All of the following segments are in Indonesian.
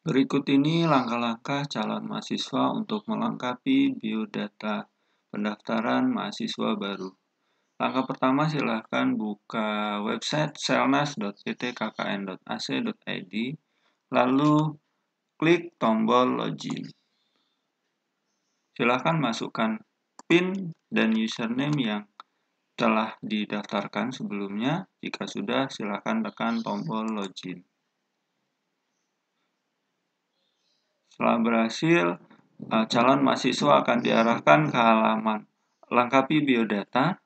Berikut ini langkah-langkah calon mahasiswa untuk melengkapi biodata pendaftaran mahasiswa baru. Langkah pertama silahkan buka website selnas.ptkkn.ac.id lalu klik tombol login. Silahkan masukkan PIN dan username yang telah didaftarkan sebelumnya. Jika sudah, silahkan tekan tombol login. Setelah berhasil, eh, calon mahasiswa akan diarahkan ke halaman lengkapi biodata.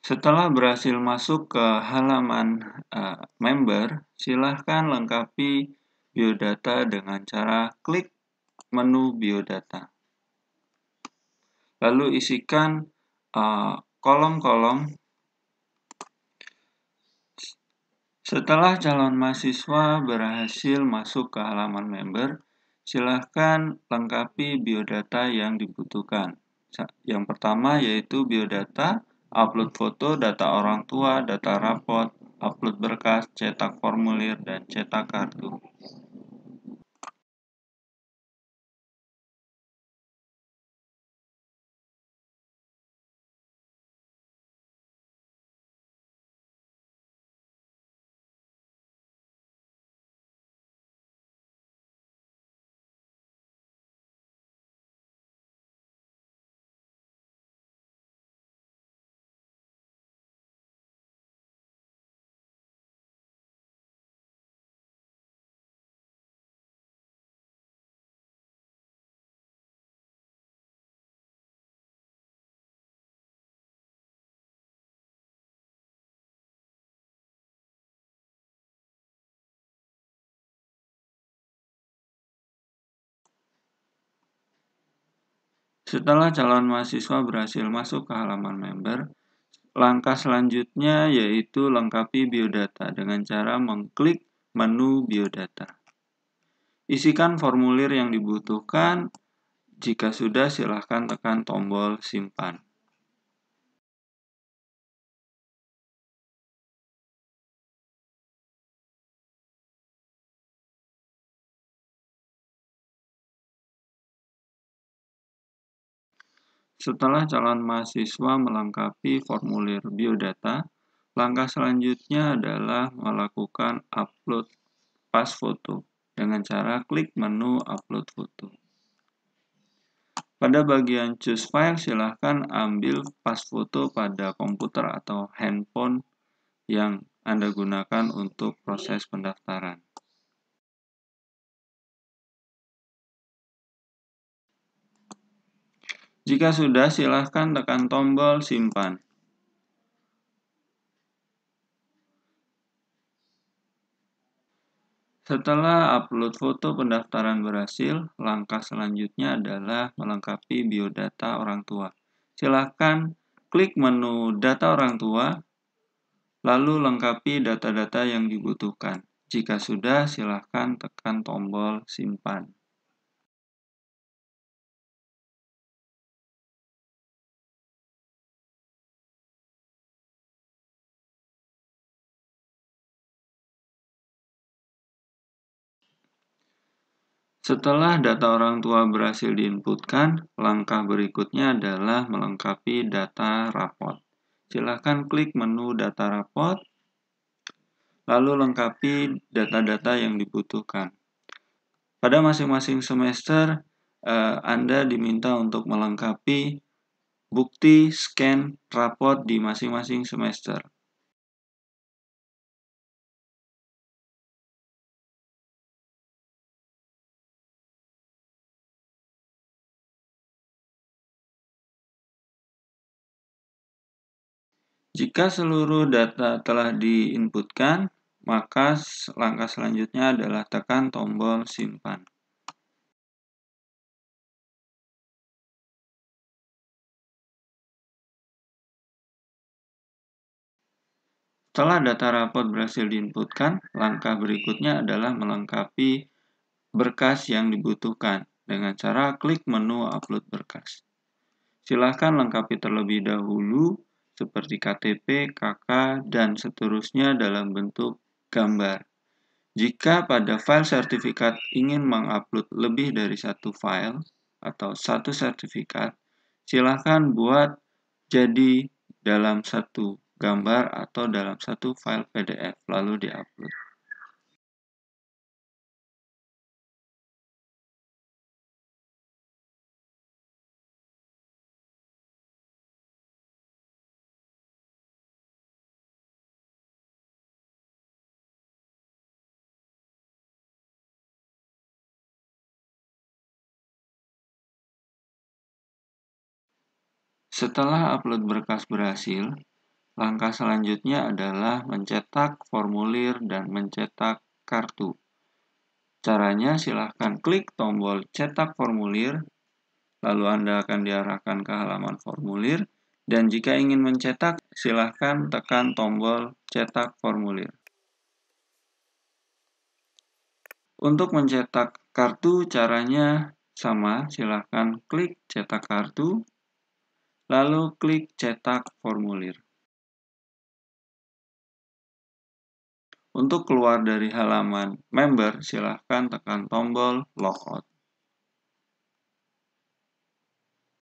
Setelah berhasil masuk ke halaman eh, member, silahkan lengkapi biodata dengan cara klik menu biodata. Lalu isikan eh, kolom -kolom Setelah calon mahasiswa berhasil masuk ke halaman member, silahkan lengkapi biodata yang dibutuhkan. Yang pertama yaitu biodata, upload foto, data orang tua, data rapot, upload berkas, cetak formulir, dan cetak kartu. Setelah calon mahasiswa berhasil masuk ke halaman member, langkah selanjutnya yaitu lengkapi biodata dengan cara mengklik menu biodata. Isikan formulir yang dibutuhkan. Jika sudah, silahkan tekan tombol simpan. Setelah calon mahasiswa melengkapi formulir biodata, langkah selanjutnya adalah melakukan upload pas foto dengan cara klik menu upload foto. Pada bagian choose file, silahkan ambil pas foto pada komputer atau handphone yang Anda gunakan untuk proses pendaftaran. Jika sudah, silahkan tekan tombol simpan. Setelah upload foto pendaftaran berhasil, langkah selanjutnya adalah melengkapi biodata orang tua. Silahkan klik menu data orang tua, lalu lengkapi data-data yang dibutuhkan. Jika sudah, silahkan tekan tombol simpan. Setelah data orang tua berhasil diinputkan, langkah berikutnya adalah melengkapi data rapot. Silakan klik menu data rapot, lalu lengkapi data-data yang dibutuhkan. Pada masing-masing semester, eh, Anda diminta untuk melengkapi bukti scan rapot di masing-masing semester. Jika seluruh data telah diinputkan, maka langkah selanjutnya adalah tekan tombol simpan. Setelah data rapot berhasil diinputkan, langkah berikutnya adalah melengkapi berkas yang dibutuhkan dengan cara klik menu upload berkas. Silahkan lengkapi terlebih dahulu seperti KTP, KK, dan seterusnya dalam bentuk gambar. Jika pada file sertifikat ingin mengupload lebih dari satu file atau satu sertifikat, silakan buat jadi dalam satu gambar atau dalam satu file PDF lalu diupload. Setelah upload berkas berhasil, langkah selanjutnya adalah mencetak formulir dan mencetak kartu. Caranya silahkan klik tombol cetak formulir, lalu Anda akan diarahkan ke halaman formulir, dan jika ingin mencetak, silahkan tekan tombol cetak formulir. Untuk mencetak kartu caranya sama, silahkan klik cetak kartu, lalu klik cetak formulir. Untuk keluar dari halaman member, silahkan tekan tombol logout.